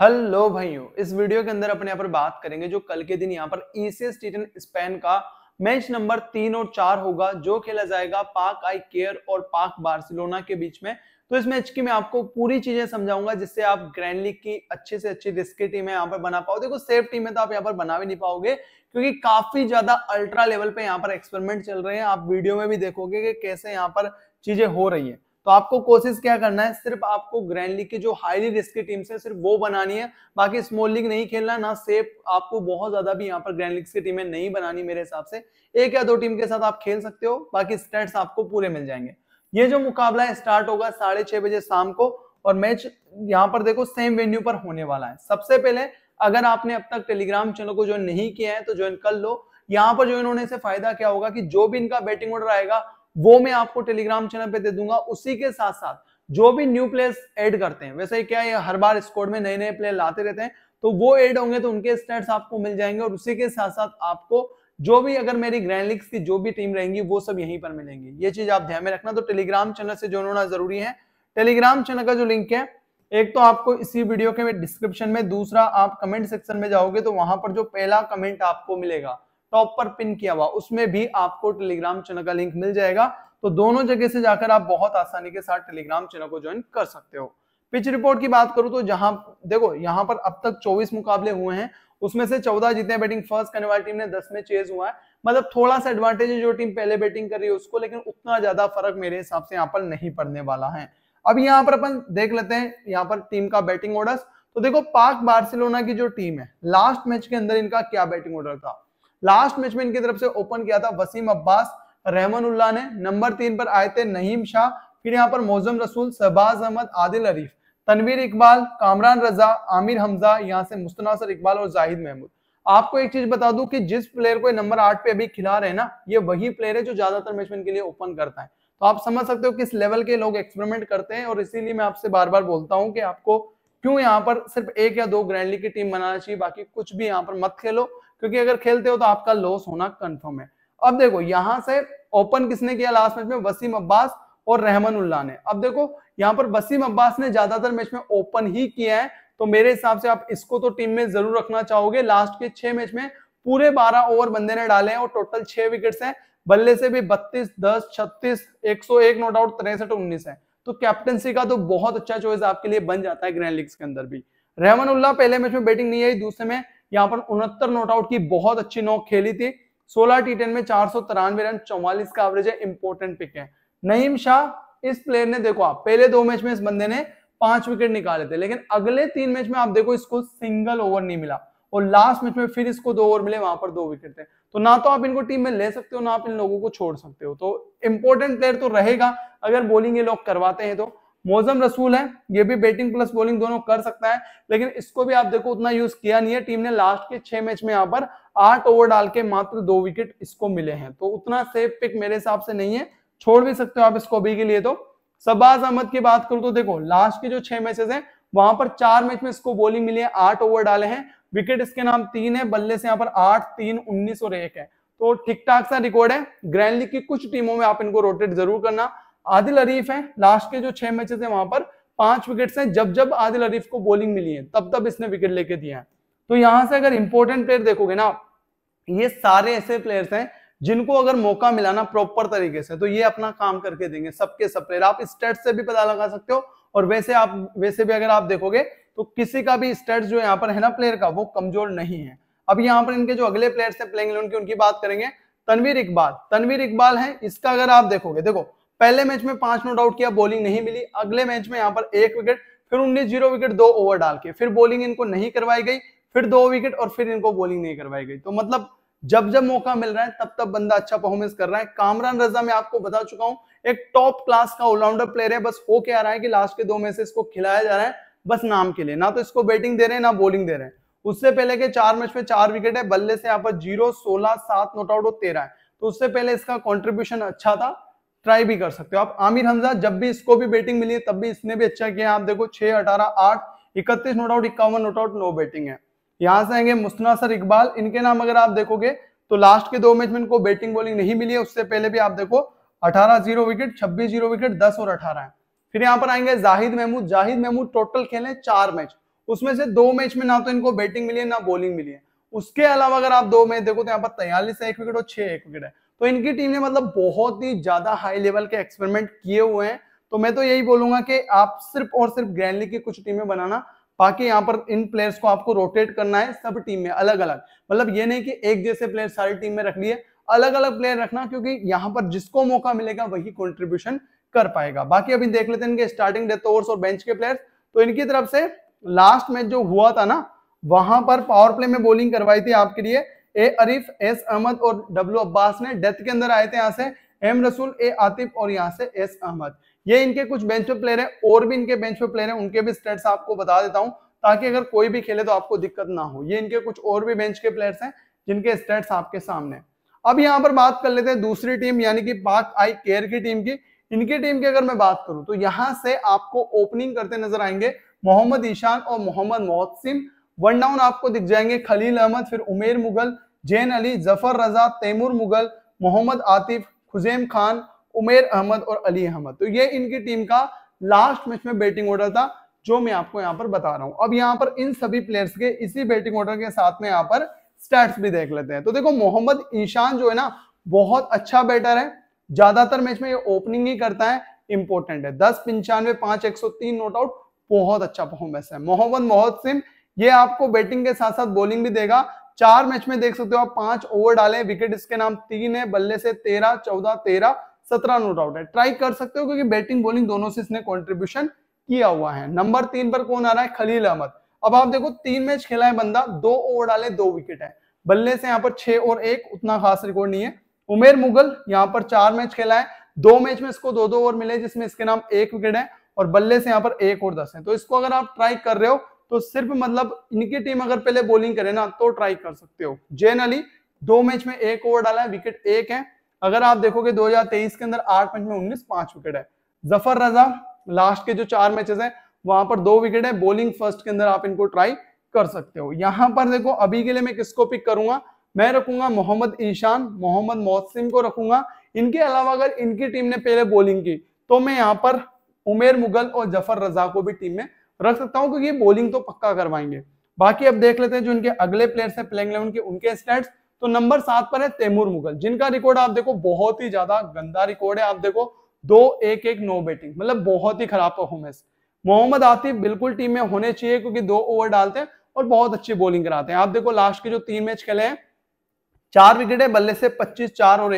hello भाइयों इस video के अंदर अपने यहाँ पर बात करेंगे जो कल के दिन यहाँ पर ईसीएस टीटन स्पेन का मैच नंबर तीन और चार होगा जो खेला जाएगा पाक आई केयर और पाक बार्सिलोना के बीच में तो इस मैच की मैं आपको पूरी चीजें समझाऊंगा जिससे आप ग्रैंड लीग की अच्छे से अच्छी रिस्की टीमें यहाँ पर बना पाओ देखो सेफ टीमें तो आप यहाँ पर बना भी नहीं पाओगे क्योंकि काफी ज्यादा अल्ट्रा लेवल पे यहाँ पर एक्सपेरिमेंट चल रहे हैं आप वीडियो में भी देखोगे कि कैसे यहाँ पर चीजें हो रही है तो आपको कोशिश क्या करना है सिर्फ आपको ग्रैंड लीग की जो हाईली रिस्की टीम है सिर्फ वो बनानी है बाकी स्मॉल लीग नहीं खेलना ना सेफ आपको बहुत ज्यादा भी यहाँ पर ग्रैंड लीग की टीमें नहीं बनानी मेरे हिसाब से एक या दो टीम के साथ आप खेल सकते हो बाकी स्टेट्स आपको पूरे मिल जाएंगे ये जो मुकाबला है स्टार्ट होगा साढ़े छह बजे शाम को और मैच यहाँ पर देखो सेम वेन्यू पर होने वाला है सबसे पहले अगर आपने अब तक टेलीग्राम चैनल को ज्वाइन नहीं किया है तो ज्वाइन कर लो यहाँ पर जो इन्होंने से फायदा क्या होगा कि जो भी इनका बैटिंग ऑर्डर आएगा वो मैं आपको टेलीग्राम चैनल पे दे दूंगा उसी के साथ साथ जो भी न्यू प्लेयर्स ऐड करते हैं वैसे क्या है हर बार स्कोर में नए नए प्लेयर लाते रहते हैं तो वो ऐड होंगे तो उनके स्टेट्स आपको मिल जाएंगे और उसी के साथ साथ आपको जो भी अगर मेरी ग्रैंड लीग्स की जो भी टीम रहेंगी वो सब यहीं पर मिलेंगी ये चीज आप ध्यान में रखना तो टेलीग्राम चैनल से जो होना जरूरी है टेलीग्राम चैनल का जो लिंक है एक तो आपको इसी वीडियो के डिस्क्रिप्शन में दूसरा आप कमेंट सेक्शन में जाओगे तो वहां पर जो पहला कमेंट आपको मिलेगा टॉप पर पिन किया हुआ उसमें भी आपको टेलीग्राम चैनल का लिंक मिल जाएगा तो दोनों जगह से जाकर आप बहुत आसानी के साथ टेलीग्राम चैनल को ज्वाइन कर सकते हो पिच रिपोर्ट की बात करूं तो जहां देखो यहां पर अब तक 24 मुकाबले हुए हैं उसमें से 14 जीते बैटिंग फर्स्ट करने वाली टीम ने 10 में चेज हुआ है मतलब थोड़ा सा एडवांटेज है जो टीम पहले बैटिंग कर रही है उसको लेकिन उतना ज्यादा फर्क मेरे हिसाब से यहाँ पर नहीं पड़ने वाला है अब यहाँ पर अपन देख लेते हैं यहाँ पर टीम का बैटिंग ऑर्डर तो देखो पाक बार्सिलोना की जो टीम है लास्ट मैच के अंदर इनका क्या बैटिंग ऑर्डर था लास्ट मैच में इनकी तरफ से ओपन किया था वसीम अब्बास रहमानुल्ला ने नंबर तीन पर आए थे नहीम शाह फिर यहाँ पर मोजम रसूल शहबाज अहमद आदिल अरीफ तनवीर इकबाल कामरान रजा आमिर हमजा यहाँ से मुस्तनासर इकबाल और जाहिद महमूद आपको एक चीज बता दूं कि जिस प्लेयर को नंबर आठ पे अभी खिला रहे ना ये वही प्लेयर है जो ज्यादातर मैचमैन के लिए ओपन करता है तो आप समझ सकते हो किस लेवल के लोग एक्सपेरिमेंट करते हैं और इसीलिए मैं आपसे बार बार बोलता हूं कि आपको क्यों यहाँ पर सिर्फ एक या दो ग्रैंडली की टीम बनाना चाहिए बाकी कुछ भी यहाँ पर मत खेलो क्योंकि अगर खेलते हो तो आपका लॉस होना कंफर्म है अब देखो यहां से ओपन किसने किया लास्ट मैच में वसीम अब्बास और रहमन उल्ला ने अब देखो यहाँ पर वसीम अब्बास ने ज्यादातर मैच में ओपन ही किया है तो मेरे हिसाब से आप इसको तो टीम में जरूर रखना चाहोगे लास्ट के छह मैच में पूरे बारह ओवर बंदे ने डाले हैं और टोटल छह विकेट है बल्ले से भी बत्तीस दस छत्तीस एक सौ एक नोट आउट तिरसठ उन्नीस है तो कैप्टनसी का तो बहुत अच्छा चॉइस आपके लिए बन जाता है ग्रैंड लीग्स के अंदर भी रहमान उल्ला पहले मैच में बैटिंग नहीं आई दूसरे में यहाँ पर उनहत्तर नॉट आउट की बहुत अच्छी नॉक खेली थी सोलह टी टेन में चार सौ तिरानवे रन चौवालीस का एवरेज है इंपोर्टेंट पिक है नईम शाह इस प्लेयर ने देखो आप पहले दो मैच में इस बंदे ने पांच विकेट निकाले थे लेकिन अगले तीन मैच में आप देखो इसको सिंगल ओवर नहीं मिला और लास्ट मैच में फिर इसको दो ओवर मिले वहां पर दो विकेट थे तो ना तो आप इनको टीम में ले सकते हो ना आप इन लोगों को छोड़ सकते हो तो इंपोर्टेंट प्लेयर तो रहेगा अगर बोलिंग ये लोग करवाते हैं तो मोजम रसूल है ये भी बैटिंग प्लस बॉलिंग दोनों कर सकता है लेकिन इसको भी आप देखो उतना यूज किया नहीं है टीम ने लास्ट के छह मैच में यहाँ पर आठ ओवर डाल के मात्र दो विकेट इसको मिले हैं तो उतना सेफ पिक मेरे हिसाब से नहीं है छोड़ भी सकते हो आप इसको अभी के लिए तो शब्बाज अहमद की बात करूं तो देखो लास्ट के जो छह मैचेस हैं वहां पर चार मैच में इसको बॉलिंग मिली है आठ ओवर डाले हैं विकेट इसके नाम तीन है बल्ले से यहाँ पर आठ तीन उन्नीस और एक है तो ठीक ठाक सा रिकॉर्ड है ग्रैंड लीग की कुछ टीमों में आप इनको रोटेट जरूर करना आदिल अरीफ हैं लास्ट के जो छह मैचेस हैं वहां पर पांच विकेट्स हैं जब जब आदिल अरीफ को बॉलिंग मिली है तब तब इसने विकेट लेके दिया है तो यहां से अगर इंपॉर्टेंट प्लेयर देखोगे ना ये सारे ऐसे प्लेयर्स हैं जिनको अगर मौका मिला ना प्रॉपर तरीके से तो ये अपना काम करके देंगे सबके सब प्लेयर आप स्टेट से भी पता लगा सकते हो और वैसे आप वैसे भी अगर आप देखोगे तो किसी का भी स्टेट जो यहाँ पर है ना प्लेयर का वो कमजोर नहीं है अब यहाँ पर इनके जो अगले प्लेयर्स हैं प्लेइंग की उनकी बात करेंगे तनवीर इकबाल तनवीर इकबाल है इसका अगर आप देखोगे देखो पहले मैच में पांच नोट आउट किया बॉलिंग नहीं मिली अगले मैच में यहाँ पर एक विकेट फिर उन्नीस जीरो विकेट दो ओवर डाल के फिर बॉलिंग इनको नहीं करवाई गई फिर दो विकेट और फिर इनको बॉलिंग नहीं करवाई गई तो मतलब जब जब मौका मिल रहा है तब तब बंदा अच्छा परफॉर्मेंस कर रहा है कामरान रजा मैं आपको बता चुका हूं एक टॉप क्लास का ऑलराउंडर प्लेयर है बस हो क्या रहा है कि लास्ट के दो मैच से इसको खिलाया जा रहा है बस नाम के लिए ना तो इसको बैटिंग दे रहे हैं ना बॉलिंग दे रहे हैं उससे पहले के चार मैच में चार विकेट है बल्ले से यहाँ पर जीरो सोलह सात नोट आउट और तेरह है तो उससे पहले इसका कॉन्ट्रीब्यूशन अच्छा था ट्राई भी कर सकते हो आप आमिर हमजा जब भी इसको भी बैटिंग मिली तब भी इसने भी अच्छा किया आप देखो छह अठारह आठ इकतीस नोट आउट इक्यावन नोट आउट नो बैटिंग है यहां से आएंगे मुस्तना सर इकबाल इनके नाम अगर आप देखोगे तो लास्ट के दो मैच में इनको बैटिंग बॉलिंग नहीं मिली है उससे पहले भी आप देखो अठारह जीरो विकेट छब्बीस जीरो विकेट दस और अठारह है फिर यहां पर आएंगे जाहिद महमूद जाहिद महमूद टोटल खेले चार मैच उसमें से दो मैच में ना तो इनको बैटिंग मिली है ना बॉलिंग मिली है उसके अलावा अगर आप दो मैच देखो तो यहाँ पर तैयारीस एक विकेट और छह एक विकेट है तो इनकी टीम ने मतलब बहुत ही ज्यादा हाई लेवल के एक्सपेरिमेंट किए हुए हैं तो मैं तो यही बोलूंगा कि आप सिर्फ और सिर्फ ग्रैंडली की कुछ टीमें बनाना बाकी यहाँ पर इन प्लेयर्स को आपको रोटेट करना है सब टीम में अलग अलग मतलब ये नहीं कि एक जैसे प्लेयर सारी टीम में रख लिए अलग अलग प्लेयर रखना क्योंकि यहाँ पर जिसको मौका मिलेगा वही कॉन्ट्रीब्यूशन कर पाएगा बाकी अभी देख लेते हैं इनके स्टार्टिंग डेथ ओवर्स और बेंच के प्लेयर्स तो इनकी तरफ से लास्ट मैच जो हुआ था ना वहां पर पावर प्ले में बॉलिंग करवाई थी आपके लिए ए अरीफ एस अहमद और डब्ल्यू अब्बास ने डेथ के अंदर आए थे यहाँ से एम रसूल ए आतिफ और यहाँ से एस अहमद ये इनके कुछ बेंच पे प्लेयर है और भी इनके बेंच पे प्लेयर है उनके भी स्टेट्स आपको बता देता हूँ ताकि अगर कोई भी खेले तो आपको दिक्कत ना हो ये इनके कुछ और भी बेंच के प्लेयर्स हैं जिनके स्टेट्स आपके सामने अब यहाँ पर बात कर लेते हैं दूसरी टीम यानी कि पाक आई केयर की टीम की इनकी टीम की अगर मैं बात करूं तो यहाँ से आपको ओपनिंग करते नजर आएंगे मोहम्मद ईशान और मोहम्मद मोहसिम वन डाउन आपको दिख जाएंगे खलील अहमद फिर उमेर मुगल जैन अली जफर रजा तैमूर मुगल मोहम्मद आतिफ खुजेम खान उमेर अहमद और अली अहमद तो ये इनकी टीम का लास्ट मैच में बैटिंग ऑर्डर था जो मैं आपको यहाँ पर बता रहा हूँ अब यहाँ पर इन सभी प्लेयर्स के इसी बैटिंग ऑर्डर के साथ में यहाँ पर स्टैट्स भी देख लेते हैं तो देखो मोहम्मद ईशान जो है ना बहुत अच्छा बैटर है ज्यादातर मैच में ये ओपनिंग ही करता है इंपॉर्टेंट है दस पंचानवे पांच एक सौ तीन नोट आउट बहुत अच्छा परफॉर्मेंस है मोहम्मद मोहत सिंह ये आपको बैटिंग के साथ साथ बॉलिंग भी देगा चार मैच में देख सकते हो आप पांच ओवर डाले विकेट इसके नाम तीन है बल्ले से तेरह चौदह तेरह सत्रह नोट आउट है ट्राई कर सकते हो क्योंकि बैटिंग बॉलिंग दोनों से इसने कॉन्ट्रीब्यूशन किया हुआ है नंबर तीन पर कौन आ रहा है खलील अहमद अब आप देखो तीन मैच खेला है बंदा दो ओवर डाले दो विकेट है बल्ले से यहाँ पर छह और एक उतना खास रिकॉर्ड नहीं है उमेर मुगल यहाँ पर चार मैच खेला है दो मैच में इसको दो दो ओवर मिले जिसमें इसके नाम एक विकेट है और बल्ले से यहाँ पर एक और दस है तो इसको अगर आप ट्राई कर रहे हो तो सिर्फ मतलब इनकी टीम अगर पहले बॉलिंग करे ना तो ट्राई कर सकते हो जैन अली दो मैच में एक ओवर डाला है विकेट एक है अगर आप देखोगे 2023 के अंदर आठ मैच में उन्नीस पांच विकेट है जफर रजा लास्ट के जो चार मैचेस हैं वहां पर दो विकेट है बॉलिंग फर्स्ट के अंदर आप इनको ट्राई कर सकते हो यहां पर देखो अभी के लिए मैं किसको पिक करूंगा मैं रखूंगा मोहम्मद ईशान मोहम्मद मोहसिम को रखूंगा इनके अलावा अगर इनकी टीम ने पहले बॉलिंग की तो मैं यहाँ पर उमेर मुगल और जफर रजा को भी टीम में रख सकता हूँ क्योंकि बॉलिंग तो पक्का करवाएंगे बाकी अब देख लेते हैं जो इनके अगले प्लेयर्स हैं प्लेइंग इलेवन के उनके स्टैट्स तो नंबर सात पर है तैमूर मुगल जिनका रिकॉर्ड आप देखो बहुत ही ज्यादा गंदा रिकॉर्ड है आप देखो दो एक एक नो बैटिंग मतलब बहुत ही खराब परफॉर्मेंस मोहम्मद आतिफ बिल्कुल टीम में होने चाहिए क्योंकि दो ओवर डालते हैं और बहुत अच्छी बॉलिंग कराते हैं आप देखो लास्ट के जो तीन मैच खेले हैं चार है बल्ले से पच्चीस चार और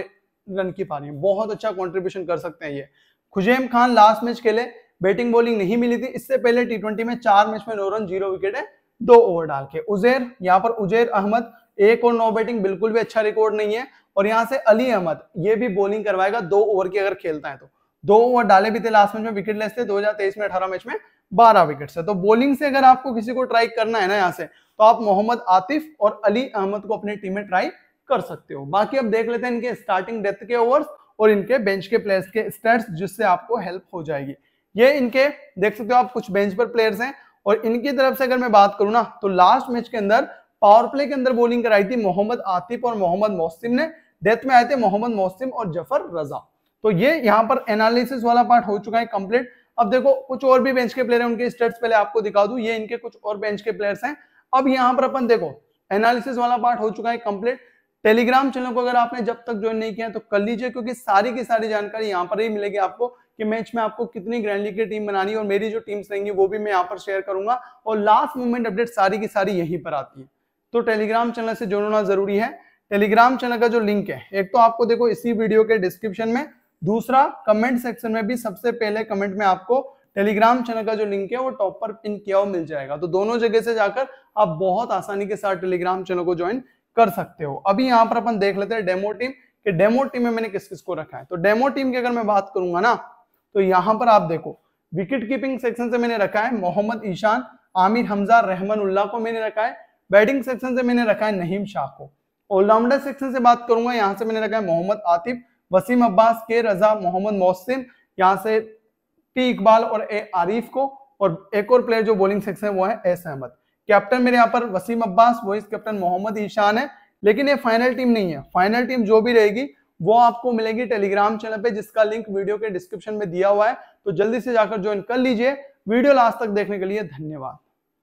रन की पारी बहुत अच्छा कॉन्ट्रीब्यूशन कर सकते हैं ये खुजेम खान लास्ट मैच खेले बैटिंग बॉलिंग नहीं मिली थी इससे पहले टी ट्वेंटी में चार मैच में नौ रन जीरो विकेट है दो ओवर डाल के उजेर यहाँ पर उजेर अहमद एक और नौ बैटिंग बिल्कुल भी अच्छा रिकॉर्ड नहीं है और यहाँ से अली अहमद ये भी बॉलिंग करवाएगा दो ओवर की अगर खेलता है तो दो ओवर डाले भी थे लास्ट मैच में विकेट लेस थे दो में अठारह मैच में बारह विकेट से तो बॉलिंग से अगर आपको किसी को ट्राई करना है ना यहाँ से तो आप मोहम्मद आतिफ और अली अहमद को अपनी टीम में ट्राई कर सकते हो बाकी अब देख लेते हैं इनके स्टार्टिंग डेथ के ओवर्स और इनके बेंच के प्लेयर्स के स्टेट्स जिससे आपको हेल्प हो जाएगी ये इनके देख सकते हो आप कुछ बेंच पर प्लेयर्स हैं और इनकी तरफ से अगर मैं बात करूं ना तो लास्ट मैच के अंदर पावर प्ले के अंदर बॉलिंग कराई थी मोहम्मद आतिफ और मोहम्मद मोहसिम ने डेथ में आए थे मोहम्मद मोहसिम और जफर रजा तो ये यहाँ पर एनालिसिस वाला पार्ट हो चुका है कंप्लीट अब देखो कुछ और भी बेंच के प्लेयर हैं उनके स्टेट्स पहले आपको दिखा दू ये इनके कुछ और बेंच के प्लेयर्स हैं अब यहाँ पर अपन देखो एनालिसिस वाला पार्ट हो चुका है कंप्लीट टेलीग्राम चैनल को अगर आपने जब तक ज्वाइन नहीं किया तो कर लीजिए क्योंकि सारी की सारी जानकारी यहाँ पर ही मिलेगी आपको कि मैच में आपको कितनी ग्रैंड लीग की टीम बनानी है और मेरी जो टीम्स रहेंगी वो भी मैं यहाँ पर शेयर करूंगा और लास्ट मोमेंट अपडेट सारी की सारी यहीं पर आती है तो टेलीग्राम चैनल से जुड़ना जरूरी है टेलीग्राम चैनल का जो लिंक है एक तो आपको देखो इसी वीडियो के डिस्क्रिप्शन में दूसरा कमेंट सेक्शन में भी सबसे पहले कमेंट में आपको टेलीग्राम चैनल का जो लिंक है वो टॉप पर पिन किया हुआ मिल जाएगा तो दोनों जगह से जाकर आप बहुत आसानी के साथ टेलीग्राम चैनल को ज्वाइन कर सकते हो अभी यहाँ पर अपन देख लेते हैं डेमो टीम कि डेमो टीम में मैंने किस किस को रखा है तो डेमो टीम की अगर मैं बात करूंगा ना तो यहां पर आप देखो विकेट कीपिंग सेक्शन से मैंने रखा है मोहम्मद ईशान आमिर हमजा रहमन उल्लाह को मैंने रखा है बैटिंग सेक्शन से मैंने रखा है नहीम शाह को ऑलराउंडर सेक्शन से बात करूंगा यहाँ से मैंने रखा है मोहम्मद आतिफ वसीम अब्बास के रजा मोहम्मद मोहसिन यहाँ से टी इकबाल और ए आरिफ को और एक और प्लेयर जो बॉलिंग सेक्शन है वो है एस अहमद कैप्टन मेरे यहाँ पर वसीम अब्बास वॉइस कैप्टन मोहम्मद ईशान है लेकिन ये फाइनल टीम नहीं है फाइनल टीम जो भी रहेगी वो आपको मिलेगी टेलीग्राम चैनल पे जिसका लिंक वीडियो के डिस्क्रिप्शन में दिया हुआ है तो जल्दी से जाकर ज्वाइन कर लीजिए वीडियो लास्ट तक देखने के लिए धन्यवाद